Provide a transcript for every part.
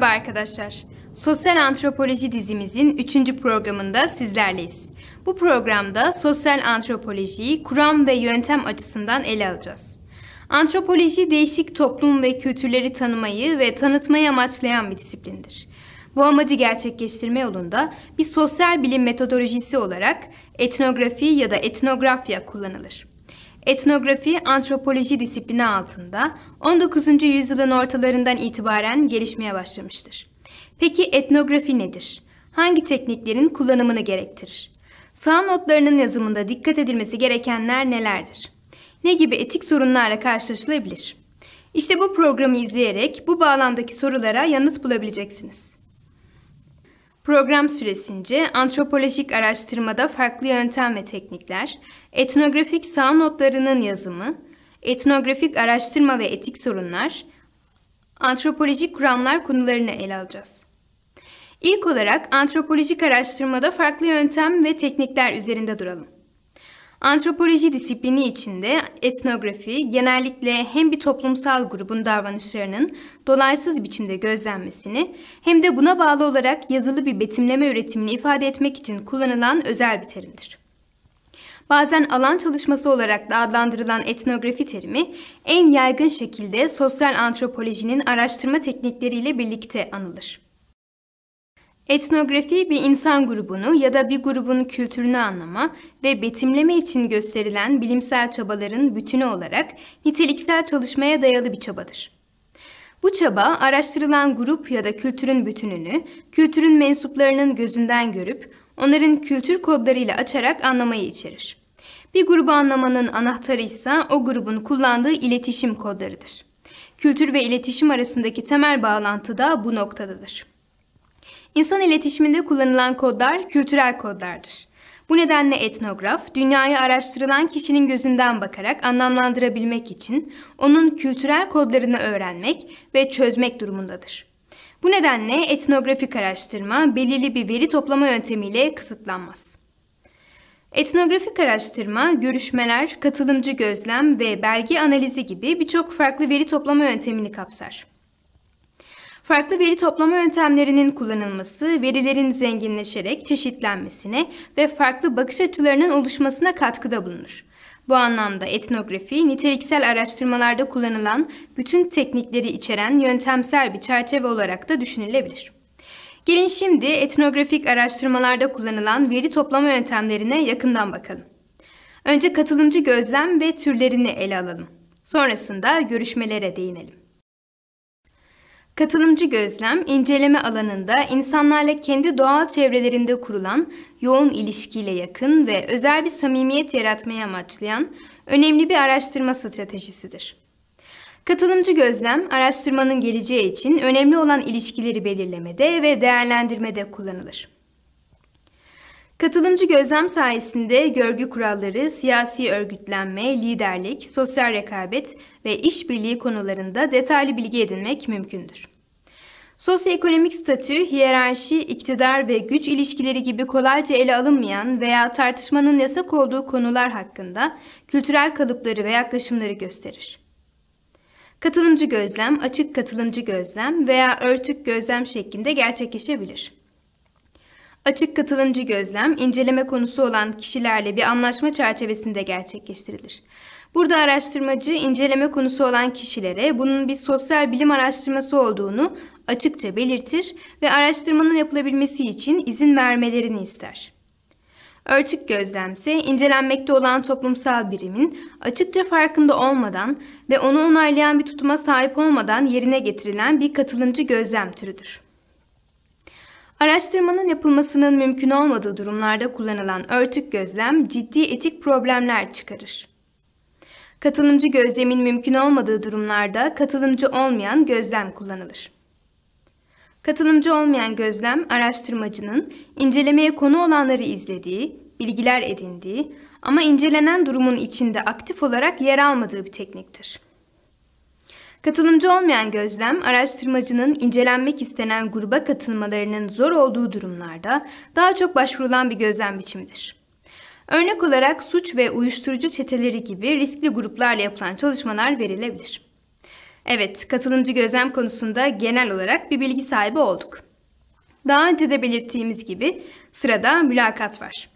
Merhaba arkadaşlar. Sosyal Antropoloji dizimizin 3. programında sizlerleyiz. Bu programda sosyal antropolojiyi kuram ve yöntem açısından ele alacağız. Antropoloji değişik toplum ve kültürleri tanımayı ve tanıtmayı amaçlayan bir disiplindir. Bu amacı gerçekleştirme yolunda bir sosyal bilim metodolojisi olarak etnografi ya da etnografya kullanılır etnografi, antropoloji disiplini altında 19. yüzyılın ortalarından itibaren gelişmeye başlamıştır. Peki etnografi nedir? Hangi tekniklerin kullanımını gerektirir? Sağ notlarının yazımında dikkat edilmesi gerekenler nelerdir? Ne gibi etik sorunlarla karşılaşılabilir? İşte bu programı izleyerek bu bağlamdaki sorulara yanıt bulabileceksiniz. Program süresince antropolojik araştırmada farklı yöntem ve teknikler, etnografik sağ notlarının yazımı, etnografik araştırma ve etik sorunlar, antropolojik kuramlar konularını ele alacağız. İlk olarak antropolojik araştırmada farklı yöntem ve teknikler üzerinde duralım. Antropoloji disiplini içinde etnografi genellikle hem bir toplumsal grubun davranışlarının dolaysız biçimde gözlenmesini hem de buna bağlı olarak yazılı bir betimleme üretimini ifade etmek için kullanılan özel bir terimdir. Bazen alan çalışması olarak da adlandırılan etnografi terimi en yaygın şekilde sosyal antropolojinin araştırma teknikleriyle birlikte anılır. Etnografi bir insan grubunu ya da bir grubun kültürünü anlama ve betimleme için gösterilen bilimsel çabaların bütünü olarak niteliksel çalışmaya dayalı bir çabadır. Bu çaba araştırılan grup ya da kültürün bütününü, kültürün mensuplarının gözünden görüp onların kültür kodlarıyla açarak anlamayı içerir. Bir grubu anlamanın anahtarı ise o grubun kullandığı iletişim kodlarıdır. Kültür ve iletişim arasındaki temel bağlantı da bu noktadadır. İnsan iletişiminde kullanılan kodlar kültürel kodlardır. Bu nedenle etnograf, dünyayı araştırılan kişinin gözünden bakarak anlamlandırabilmek için onun kültürel kodlarını öğrenmek ve çözmek durumundadır. Bu nedenle etnografik araştırma belirli bir veri toplama yöntemiyle kısıtlanmaz. Etnografik araştırma, görüşmeler, katılımcı gözlem ve belge analizi gibi birçok farklı veri toplama yöntemini kapsar. Farklı veri toplama yöntemlerinin kullanılması, verilerin zenginleşerek çeşitlenmesine ve farklı bakış açılarının oluşmasına katkıda bulunur. Bu anlamda etnografi, niteliksel araştırmalarda kullanılan bütün teknikleri içeren yöntemsel bir çerçeve olarak da düşünülebilir. Gelin şimdi etnografik araştırmalarda kullanılan veri toplama yöntemlerine yakından bakalım. Önce katılımcı gözlem ve türlerini ele alalım. Sonrasında görüşmelere değinelim. Katılımcı gözlem, inceleme alanında insanlarla kendi doğal çevrelerinde kurulan, yoğun ilişkiyle yakın ve özel bir samimiyet yaratmayı amaçlayan önemli bir araştırma stratejisidir. Katılımcı gözlem, araştırmanın geleceği için önemli olan ilişkileri belirlemede ve değerlendirmede kullanılır. Katılımcı gözlem sayesinde görgü kuralları, siyasi örgütlenme, liderlik, sosyal rekabet ve işbirliği konularında detaylı bilgi edinmek mümkündür. Sosyoekonomik statü, hiyerarşi, iktidar ve güç ilişkileri gibi kolayca ele alınmayan veya tartışmanın yasak olduğu konular hakkında kültürel kalıpları ve yaklaşımları gösterir. Katılımcı gözlem, açık katılımcı gözlem veya örtük gözlem şeklinde gerçekleşebilir. Açık katılımcı gözlem, inceleme konusu olan kişilerle bir anlaşma çerçevesinde gerçekleştirilir. Burada araştırmacı inceleme konusu olan kişilere bunun bir sosyal bilim araştırması olduğunu açıkça belirtir ve araştırmanın yapılabilmesi için izin vermelerini ister. Örtük gözlemse incelenmekte olan toplumsal birimin açıkça farkında olmadan ve onu onaylayan bir tutuma sahip olmadan yerine getirilen bir katılımcı gözlem türüdür. Araştırmanın yapılmasının mümkün olmadığı durumlarda kullanılan örtük gözlem ciddi etik problemler çıkarır. Katılımcı gözlemin mümkün olmadığı durumlarda katılımcı olmayan gözlem kullanılır. Katılımcı olmayan gözlem araştırmacının incelemeye konu olanları izlediği, bilgiler edindiği ama incelenen durumun içinde aktif olarak yer almadığı bir tekniktir. Katılımcı olmayan gözlem, araştırmacının incelenmek istenen gruba katılmalarının zor olduğu durumlarda daha çok başvurulan bir gözlem biçimidir. Örnek olarak suç ve uyuşturucu çeteleri gibi riskli gruplarla yapılan çalışmalar verilebilir. Evet, katılımcı gözlem konusunda genel olarak bir bilgi sahibi olduk. Daha önce de belirttiğimiz gibi sırada mülakat var.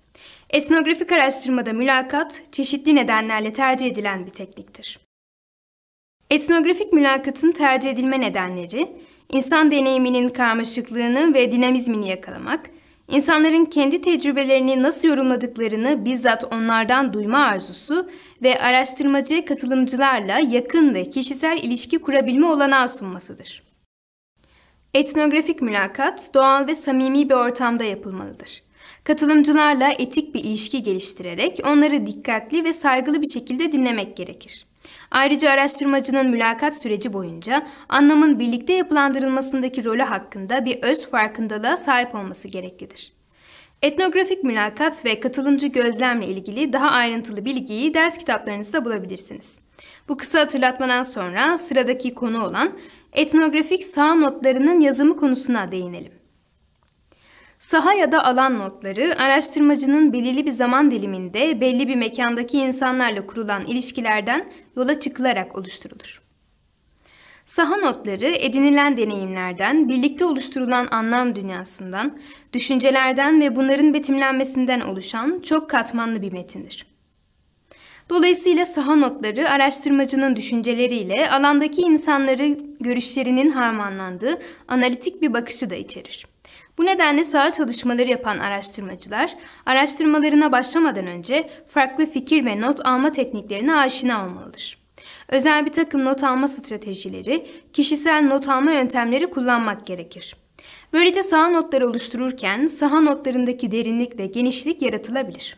Etnografik araştırmada mülakat çeşitli nedenlerle tercih edilen bir tekniktir. Etnografik mülakatın tercih edilme nedenleri, insan deneyiminin karmaşıklığını ve dinamizmini yakalamak, insanların kendi tecrübelerini nasıl yorumladıklarını bizzat onlardan duyma arzusu ve araştırmacı katılımcılarla yakın ve kişisel ilişki kurabilme olanağı sunmasıdır. Etnografik mülakat doğal ve samimi bir ortamda yapılmalıdır. Katılımcılarla etik bir ilişki geliştirerek onları dikkatli ve saygılı bir şekilde dinlemek gerekir. Ayrıca araştırmacının mülakat süreci boyunca anlamın birlikte yapılandırılmasındaki rolü hakkında bir öz farkındalığa sahip olması gereklidir. Etnografik mülakat ve katılımcı gözlemle ilgili daha ayrıntılı bilgiyi ders kitaplarınızda bulabilirsiniz. Bu kısa hatırlatmadan sonra sıradaki konu olan etnografik sağ notlarının yazımı konusuna değinelim. Saha ya da alan notları, araştırmacının belirli bir zaman diliminde belli bir mekandaki insanlarla kurulan ilişkilerden yola çıkılarak oluşturulur. Saha notları edinilen deneyimlerden, birlikte oluşturulan anlam dünyasından, düşüncelerden ve bunların betimlenmesinden oluşan çok katmanlı bir metindir. Dolayısıyla saha notları araştırmacının düşünceleriyle alandaki insanların görüşlerinin harmanlandığı analitik bir bakışı da içerir. Bu nedenle saha çalışmaları yapan araştırmacılar, araştırmalarına başlamadan önce farklı fikir ve not alma tekniklerine aşina olmalıdır. Özel bir takım not alma stratejileri, kişisel not alma yöntemleri kullanmak gerekir. Böylece saha notları oluştururken saha notlarındaki derinlik ve genişlik yaratılabilir.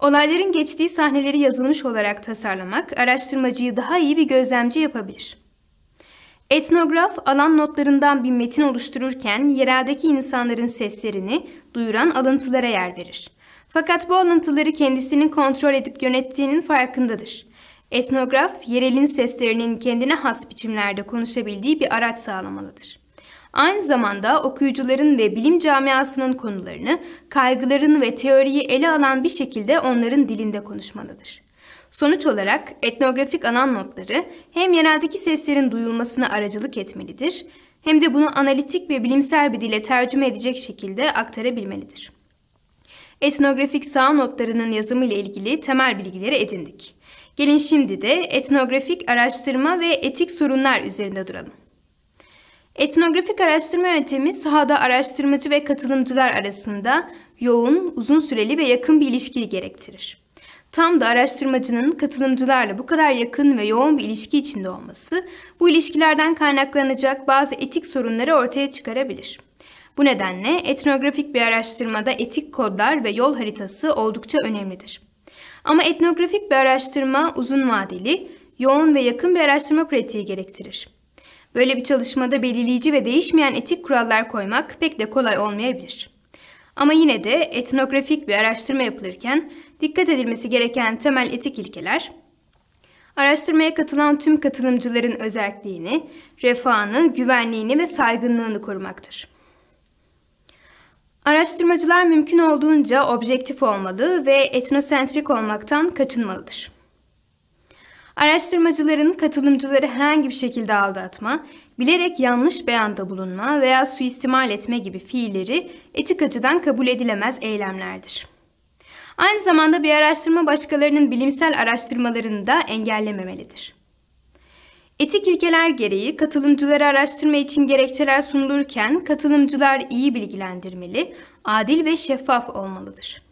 Olayların geçtiği sahneleri yazılmış olarak tasarlamak araştırmacıyı daha iyi bir gözlemci yapabilir. Etnograf alan notlarından bir metin oluştururken yereldeki insanların seslerini duyuran alıntılara yer verir. Fakat bu alıntıları kendisinin kontrol edip yönettiğinin farkındadır. Etnograf, yerelin seslerinin kendine has biçimlerde konuşabildiği bir araç sağlamalıdır. Aynı zamanda okuyucuların ve bilim camiasının konularını, kaygılarını ve teoriyi ele alan bir şekilde onların dilinde konuşmalıdır. Sonuç olarak etnografik anan notları hem yereldeki seslerin duyulmasına aracılık etmelidir hem de bunu analitik ve bilimsel bir dile tercüme edecek şekilde aktarabilmelidir. Etnografik sağ notlarının yazımı ile ilgili temel bilgileri edindik. Gelin şimdi de etnografik araştırma ve etik sorunlar üzerinde duralım. Etnografik araştırma yöntemi sahada araştırmacı ve katılımcılar arasında yoğun, uzun süreli ve yakın bir ilişkiyi gerektirir. Tam da araştırmacının katılımcılarla bu kadar yakın ve yoğun bir ilişki içinde olması bu ilişkilerden kaynaklanacak bazı etik sorunları ortaya çıkarabilir. Bu nedenle etnografik bir araştırmada etik kodlar ve yol haritası oldukça önemlidir. Ama etnografik bir araştırma uzun vadeli, yoğun ve yakın bir araştırma pratiği gerektirir. Böyle bir çalışmada belirleyici ve değişmeyen etik kurallar koymak pek de kolay olmayabilir. Ama yine de etnografik bir araştırma yapılırken dikkat edilmesi gereken temel etik ilkeler, araştırmaya katılan tüm katılımcıların özelliğini, refahını, güvenliğini ve saygınlığını korumaktır. Araştırmacılar mümkün olduğunca objektif olmalı ve etnosentrik olmaktan kaçınmalıdır. Araştırmacıların katılımcıları herhangi bir şekilde aldatma, bilerek yanlış beyanda bulunma veya suistimal etme gibi fiilleri etik açıdan kabul edilemez eylemlerdir. Aynı zamanda bir araştırma başkalarının bilimsel araştırmalarını da engellememelidir. Etik ilkeler gereği katılımcılara araştırma için gerekçeler sunulurken katılımcılar iyi bilgilendirmeli, adil ve şeffaf olmalıdır.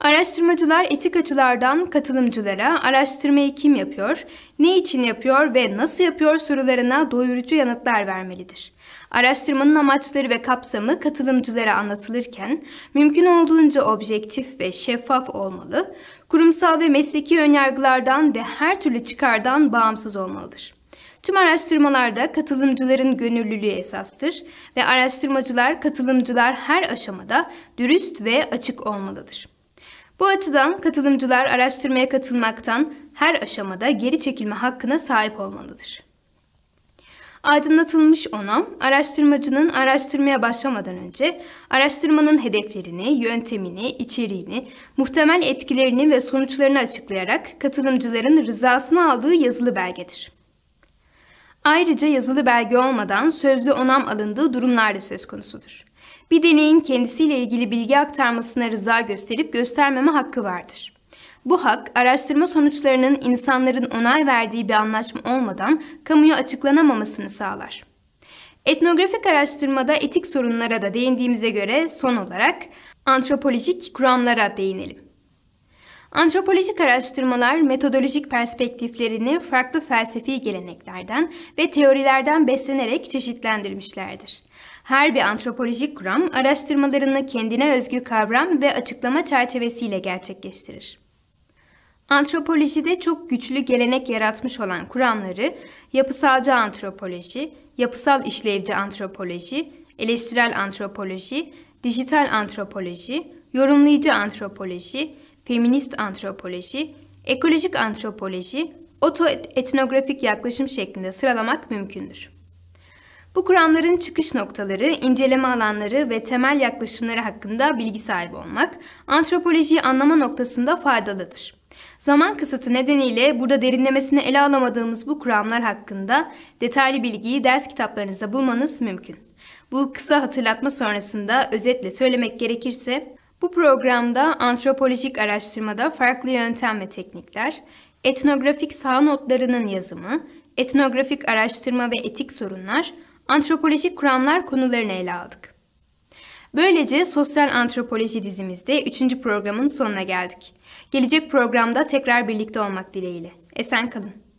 Araştırmacılar etik açılardan katılımcılara araştırmayı kim yapıyor, ne için yapıyor ve nasıl yapıyor sorularına doyurucu yanıtlar vermelidir. Araştırmanın amaçları ve kapsamı katılımcılara anlatılırken mümkün olduğunca objektif ve şeffaf olmalı, kurumsal ve mesleki önyargılardan ve her türlü çıkardan bağımsız olmalıdır. Tüm araştırmalarda katılımcıların gönüllülüğü esastır ve araştırmacılar, katılımcılar her aşamada dürüst ve açık olmalıdır. Bu açıdan katılımcılar araştırmaya katılmaktan her aşamada geri çekilme hakkına sahip olmalıdır. Aydınlatılmış onam, araştırmacının araştırmaya başlamadan önce araştırmanın hedeflerini, yöntemini, içeriğini, muhtemel etkilerini ve sonuçlarını açıklayarak katılımcıların rızasını aldığı yazılı belgedir. Ayrıca yazılı belge olmadan sözlü onam alındığı durumlar da söz konusudur bir deneyin kendisiyle ilgili bilgi aktarmasına rıza gösterip göstermeme hakkı vardır. Bu hak, araştırma sonuçlarının insanların onay verdiği bir anlaşma olmadan kamuya açıklanamamasını sağlar. Etnografik araştırmada etik sorunlara da değindiğimize göre son olarak antropolojik kuramlara değinelim. Antropolojik araştırmalar metodolojik perspektiflerini farklı felsefi geleneklerden ve teorilerden beslenerek çeşitlendirmişlerdir. Her bir antropolojik kuram araştırmalarını kendine özgü kavram ve açıklama çerçevesiyle gerçekleştirir. Antropolojide çok güçlü gelenek yaratmış olan kuramları yapısalcı antropoloji, yapısal işlevci antropoloji, eleştirel antropoloji, dijital antropoloji, yorumlayıcı antropoloji, feminist antropoloji, ekolojik antropoloji, otoetnografik yaklaşım şeklinde sıralamak mümkündür. Bu kuramların çıkış noktaları, inceleme alanları ve temel yaklaşımları hakkında bilgi sahibi olmak, antropolojiyi anlama noktasında faydalıdır. Zaman kısıtı nedeniyle burada derinlemesine ele alamadığımız bu kuramlar hakkında detaylı bilgiyi ders kitaplarınızda bulmanız mümkün. Bu kısa hatırlatma sonrasında özetle söylemek gerekirse, bu programda antropolojik araştırmada farklı yöntem ve teknikler, etnografik sağ notlarının yazımı, etnografik araştırma ve etik sorunlar, antropolojik kuramlar konularını ele aldık. Böylece sosyal antropoloji dizimizde üçüncü programın sonuna geldik. Gelecek programda tekrar birlikte olmak dileğiyle. Esen kalın.